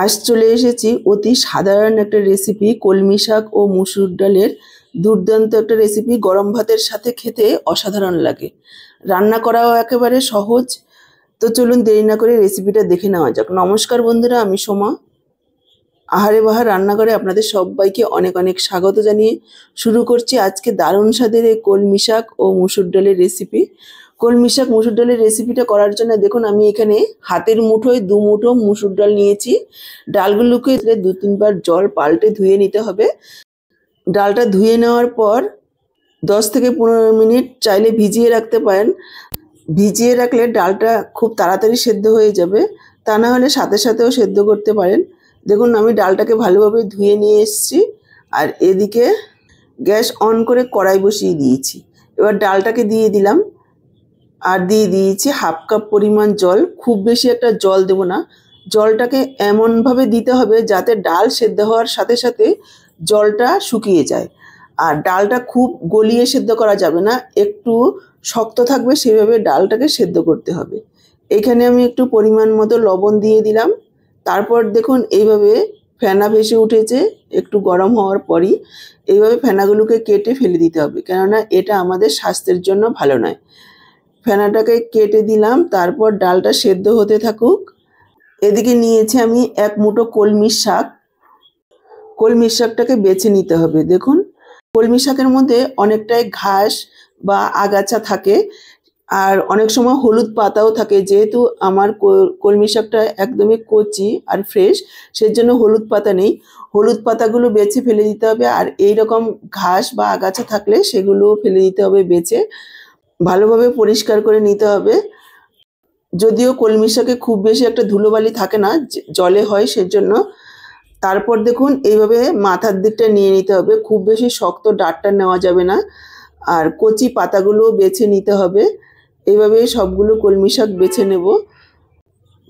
আজ চলে এসেছি অতি সাধারণ একটা রেসিপি কলমি শাক ও মুসুর ডালের দুর্দান্ত একটা রেসিপি গরম ভাতের সাথে খেতে অসাধারণ লাগে রান্না করাও একেবারে সহজ তো চলুন দেরি না করে রেসিপিটা দেখে নেওয়া যাক নমস্কার বন্ধুরা আমি সোমা আহারে বাহার রান্নাঘরে আপনাদের সবাইকে অনেক অনেক স্বাগত জানিয়ে শুরু করছি আজকে দারুণ স্বাদের এই কলমি শাক ও মুসুর ডালের রেসিপি কলমি শাক মুসুর ডালের রেসিপিটা করার জন্য দেখুন আমি এখানে হাতের মুঠোয় দু মুঠো মুসুর ডাল নিয়েছি ডালগুলোকে দু তিনবার জল পাল্টে ধুয়ে নিতে হবে ডালটা ধুয়ে নেওয়ার পর দশ থেকে পনেরো মিনিট চাইলে ভিজিয়ে রাখতে পারেন ভিজিয়ে রাখলে ডালটা খুব তাড়াতাড়ি সেদ্ধ হয়ে যাবে তা না হলে সাথে সাথেও সেদ্ধ করতে পারেন দেখুন আমি ডালটাকে ভালোভাবে ধুয়ে নিয়ে এসেছি আর এদিকে গ্যাস অন করে কড়াই বসিয়ে দিয়েছি এবার ডালটাকে দিয়ে দিলাম আর দিয়ে দিয়েছি হাফ কাপ পরিমাণ জল খুব বেশি একটা জল দেব না জলটাকে এমনভাবে দিতে হবে যাতে ডাল সেদ্ধ হওয়ার সাথে সাথে জলটা শুকিয়ে যায় আর ডালটা খুব গলিয়ে সেদ্ধ করা যাবে না একটু শক্ত থাকবে সেভাবে ডালটাকে সেদ্ধ করতে হবে এখানে আমি একটু পরিমাণ মতো লবণ দিয়ে দিলাম তারপর দেখুন এইভাবে ফেনা ভেসে উঠেছে একটু গরম হওয়ার পরই এইভাবে ফেনাগুলোকে কেটে ফেলে দিতে হবে কেননা এটা আমাদের স্বাস্থ্যের জন্য ভালো নয় ফেনাটাকে কেটে দিলাম তারপর ডালটা সেদ্ধ হতে থাকুক এদিকে নিয়েছি আমি এক মুঠো কলমি শাক কলমির শাকটাকে বেছে নিতে হবে দেখুন কলমি শাকের মধ্যে অনেকটাই ঘাস বা আগাছা থাকে আর অনেক সময় হলুদ পাতাও থাকে যেহেতু আমার কলমি শাকটা একদমই কচি আর ফ্রেশ সেজন্য হলুদ পাতা নেই হলুদ পাতাগুলো বেছে ফেলে দিতে হবে আর এই রকম ঘাস বা আগাছা থাকলে সেগুলোও ফেলে দিতে হবে বেছে ভালোভাবে পরিষ্কার করে নিতে হবে যদিও কলমি শাকে খুব বেশি একটা ধুলোবালি থাকে না জলে হয় সেজন্য তারপর দেখুন এইভাবে মাথার দিকটা নিয়ে নিতে হবে খুব বেশি শক্ত ডাটটা নেওয়া যাবে না আর কচি পাতাগুলো বেছে নিতে হবে এইভাবে সবগুলো কলমি শাক বেছে নেব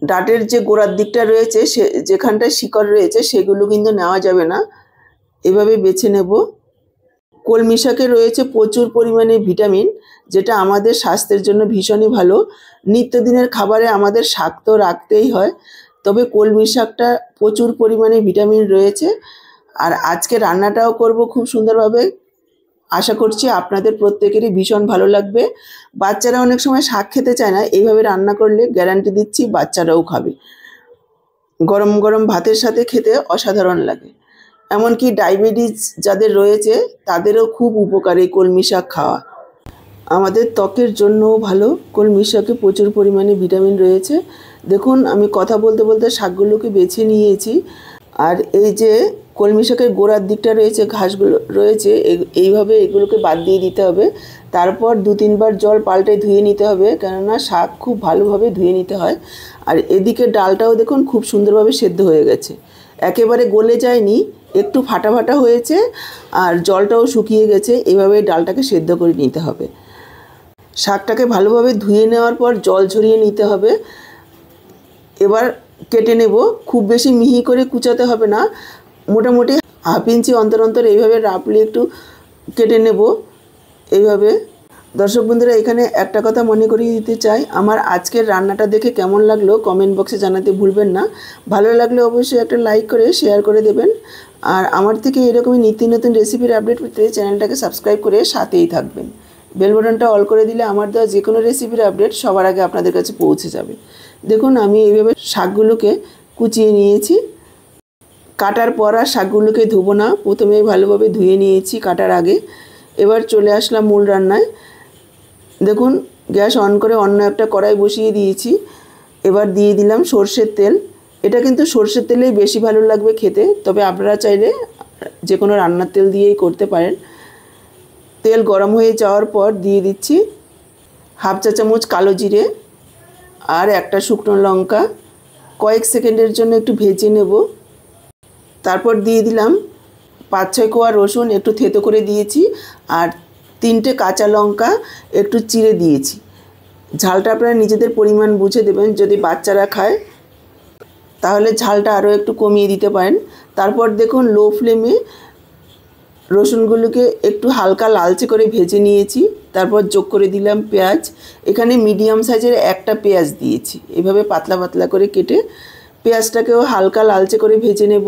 ডাটের যে গোড়ার দিকটা রয়েছে সে যেখানটায় শিকড় রয়েছে সেগুলো কিন্তু নেওয়া যাবে না এভাবে বেছে নেব কলমি শাকে রয়েছে প্রচুর পরিমাণে ভিটামিন যেটা আমাদের স্বাস্থ্যের জন্য ভীষণই ভালো নিত্যদিনের খাবারে আমাদের শাক তো রাখতেই হয় তবে কলমি শাকটা প্রচুর পরিমাণে ভিটামিন রয়েছে আর আজকে রান্নাটাও করব খুব সুন্দরভাবে আশা করছি আপনাদের প্রত্যেকেরই ভীষণ ভালো লাগবে বাচ্চারা অনেক সময় শাক খেতে চায় না এইভাবে রান্না করলে গ্যারান্টি দিচ্ছি বাচ্চারাও খাবে গরম গরম ভাতের সাথে খেতে অসাধারণ লাগে এমনকি ডায়াবেটিস যাদের রয়েছে তাদেরও খুব উপকারী কলমি শাক খাওয়া আমাদের ত্বকের জন্যও ভালো কলমি শাকে প্রচুর পরিমাণে ভিটামিন রয়েছে দেখুন আমি কথা বলতে বলতে শাকগুলোকে বেছে নিয়েছি আর এই যে কলমি শাকের গোড়ার দিকটা রয়েছে ঘাসগুলো রয়েছে এইভাবে এগুলোকে বাদ দিয়ে দিতে হবে তারপর দু তিনবার জল পাল্টে ধুয়ে নিতে হবে কেননা শাক খুব ভালোভাবে ধুয়ে নিতে হয় আর এদিকে ডালটাও দেখুন খুব সুন্দরভাবে সেদ্ধ হয়ে গেছে একেবারে গলে যায়নি একটু ফাটা ফাটা হয়েছে আর জলটাও শুকিয়ে গেছে এভাবে ডালটাকে সেদ্ধ করে নিতে হবে শাকটাকে ভালোভাবে ধুয়ে নেওয়ার পর জল ঝরিয়ে নিতে হবে এবার কেটে নেব খুব বেশি মিহি করে কুচাতে হবে না মোটামুটি হাফ ইঞ্চি অন্তর অন্তর এইভাবে রাপলি একটু কেটে নেব এইভাবে দর্শক বন্ধুরা এখানে একটা কথা মনে করিয়ে দিতে চাই আমার আজকের রান্নাটা দেখে কেমন লাগলো কমেন্ট বক্সে জানাতে ভুলবেন না ভালো লাগলে অবশ্যই একটা লাইক করে শেয়ার করে দেবেন আর আমার থেকে এরকমই নিত্য নতুন রেসিপির আপডেট পেতে চ্যানেলটাকে সাবস্ক্রাইব করে সাথেই থাকবেন বেল বটনটা অল করে দিলে আমার দেওয়া যে কোনো রেসিপির আপডেট সবার আগে আপনাদের কাছে পৌঁছে যাবে দেখুন আমি এইভাবে শাকগুলোকে কুচিয়ে নিয়েছি কাটার পর আর শাকগুলোকে ধুবো না প্রথমে ভালোভাবে ধুয়ে নিয়েছি কাটার আগে এবার চলে আসলাম মূল রান্নায় দেখুন গ্যাস অন করে অন্য একটা কড়াই বসিয়ে দিয়েছি এবার দিয়ে দিলাম সর্ষের তেল এটা কিন্তু সর্ষের তেলেই বেশি ভালো লাগবে খেতে তবে আপনারা চাইলে যে কোনো রান্নার তেল দিয়েই করতে পারেন তেল গরম হয়ে যাওয়ার পর দিয়ে দিচ্ছি হাফ চা চামচ কালো জিরে আর একটা শুকনো লঙ্কা কয়েক সেকেন্ডের জন্য একটু ভেজে নেব তারপর দিয়ে দিলাম পাঁচ ছয় কোয়া রসুন একটু থেতো করে দিয়েছি আর তিনটে কাঁচা লঙ্কা একটু চিড়ে দিয়েছি ঝালটা আপনারা নিজেদের পরিমাণ বুঝে দেবেন যদি বাচ্চারা খায় তাহলে ঝালটা আরও একটু কমিয়ে দিতে পারেন তারপর দেখুন লো ফ্লেমে রসুনগুলোকে একটু হালকা লালচে করে ভেজে নিয়েছি তারপর যোগ করে দিলাম পেঁয়াজ এখানে মিডিয়াম সাইজের একটা পেঁয়াজ দিয়েছি এভাবে পাতলা পাতলা করে কেটে পেঁয়াজটাকেও হালকা লালচে করে ভেজে নেব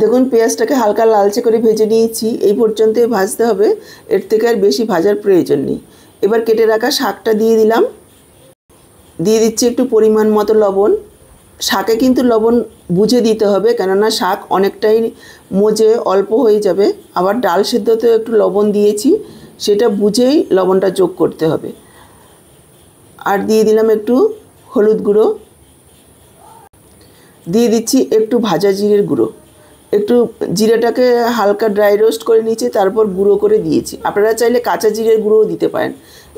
দেখুন পেঁয়াজটাকে হালকা লালচে করে ভেজে নিয়েছি এই পর্যন্তই ভাজতে হবে এর থেকে আর বেশি ভাজার প্রয়োজন নেই এবার কেটে রাখা শাকটা দিয়ে দিলাম দিয়ে দিচ্ছি একটু পরিমাণ মতো লবণ শাকে কিন্তু লবণ বুঝে দিতে হবে কেননা শাক অনেকটাই মজে অল্প হয়ে যাবে আবার ডাল সেদ্ধতেও একটু লবণ দিয়েছি সেটা বুঝেই লবণটা যোগ করতে হবে আর দিয়ে দিলাম একটু হলুদ গুঁড়ো দিয়ে দিচ্ছি একটু ভাজা জিরের গুঁড়ো একটু জিরেটাকে হালকা ড্রাই রোস্ট করে নিয়েছি তারপর গুঁড়ো করে দিয়েছি আপনারা চাইলে কাঁচা জিরের গুঁড়োও দিতে পারেন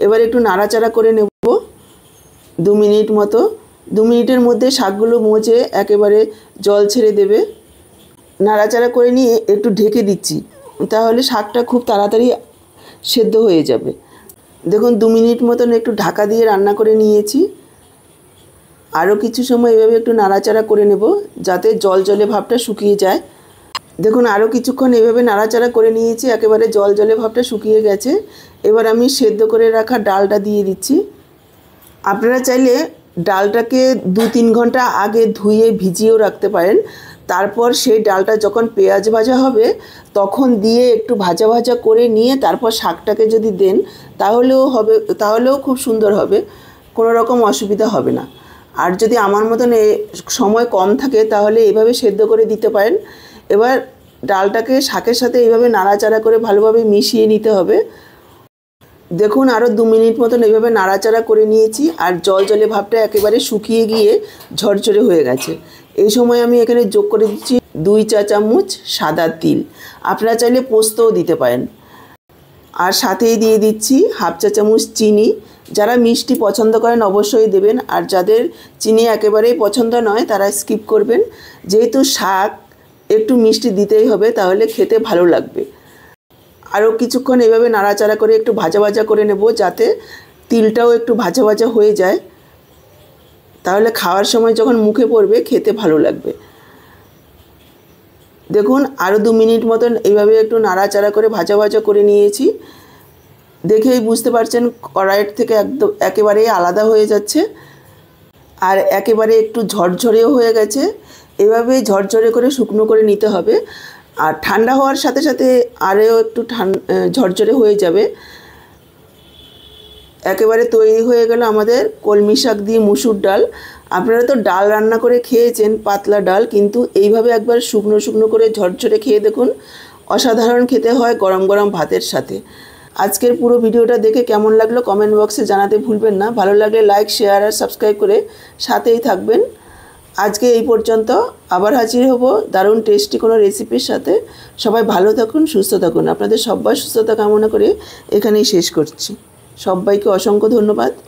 এবার একটু নাড়াচাড়া করে নেব দু মিনিট মতো দু মিনিটের মধ্যে শাকগুলো মোচে একেবারে জল ছেড়ে দেবে নাড়াচাড়া করে নিয়ে একটু ঢেকে দিচ্ছি তাহলে শাকটা খুব তাড়াতাড়ি সেদ্ধ হয়ে যাবে দেখুন দু মিনিট মতন একটু ঢাকা দিয়ে রান্না করে নিয়েছি আরও কিছু সময় এভাবে একটু নাড়াচাড়া করে নেব যাতে জল জলে ভাবটা শুকিয়ে যায় দেখুন আরও কিছুক্ষণ এভাবে নাড়াচাড়া করে নিয়েছি একেবারে জল জলে ভাবটা শুকিয়ে গেছে এবার আমি সেদ্ধ করে রাখা ডালটা দিয়ে দিচ্ছি আপনারা চাইলে ডালটাকে দু তিন ঘন্টা আগে ধুয়ে ভিজিয়েও রাখতে পারেন তারপর সেই ডালটা যখন পেঁয়াজ ভাজা হবে তখন দিয়ে একটু ভাজা ভাজা করে নিয়ে তারপর শাকটাকে যদি দেন তাহলেও হবে তাহলেও খুব সুন্দর হবে কোনো রকম অসুবিধা হবে না আর যদি আমার মতন এ সময় কম থাকে তাহলে এভাবে সেদ্ধ করে দিতে পারেন এবার ডালটাকে শাকের সাথে এইভাবে নাড়াচাড়া করে ভালোভাবে মিশিয়ে নিতে হবে দেখুন আরও দু মিনিট মতন এইভাবে নাড়াচাড়া করে নিয়েছি আর জল জলে ভাবটা একেবারে শুকিয়ে গিয়ে ঝরঝরে হয়ে গেছে এই সময় আমি এখানে যোগ করে দিচ্ছি দুই চা চামচ সাদা তিল আপনারা চাইলে পোস্তও দিতে পারেন আর সাথেই দিয়ে দিচ্ছি হাফ চা চামচ চিনি যারা মিষ্টি পছন্দ করেন অবশ্যই দেবেন আর যাদের চিনি একেবারেই পছন্দ নয় তারা স্কিপ করবেন যেহেতু শাক একটু মিষ্টি দিতেই হবে তাহলে খেতে ভালো লাগবে আরও কিছুক্ষণ এভাবে নাড়াচাড়া করে একটু ভাজা ভাজা করে নেব যাতে তিলটাও একটু ভাজা ভাজা হয়ে যায় তাহলে খাওয়ার সময় যখন মুখে পড়বে খেতে ভালো লাগবে দেখুন আরও দু মিনিট মতন এইভাবে একটু নাড়াচাড়া করে ভাজা ভাজা করে নিয়েছি দেখেই বুঝতে পারছেন কড়াইয়ের থেকে একদম একেবারেই আলাদা হয়ে যাচ্ছে আর একেবারে একটু ঝরঝরেও হয়ে গেছে এভাবেই ঝরঝরে করে শুকনো করে নিতে হবে আর ঠান্ডা হওয়ার সাথে সাথে আরও একটু ঝরঝরে হয়ে যাবে একেবারে তৈরি হয়ে গেল আমাদের কলমি শাক দিয়ে মুসুর ডাল আপনারা তো ডাল রান্না করে খেয়েছেন পাতলা ডাল কিন্তু এইভাবে একবার শুকনো শুকনো করে ঝরঝরে খেয়ে দেখুন অসাধারণ খেতে হয় গরম গরম ভাতের সাথে আজকের পুরো ভিডিওটা দেখে কেমন লাগলো কমেন্ট বক্সে জানাতে ভুলবেন না ভালো লাগলে লাইক শেয়ার আর সাবস্ক্রাইব করে সাথেই থাকবেন আজকে এই পর্যন্ত আবার হাজির হব দারুণ টেস্টি কোনো রেসিপির সাথে সবাই ভালো থাকুন সুস্থ থাকুন আপনাদের সবাই সুস্থতা কামনা করে এখানেই শেষ করছি সবাইকে অসংখ্য ধন্যবাদ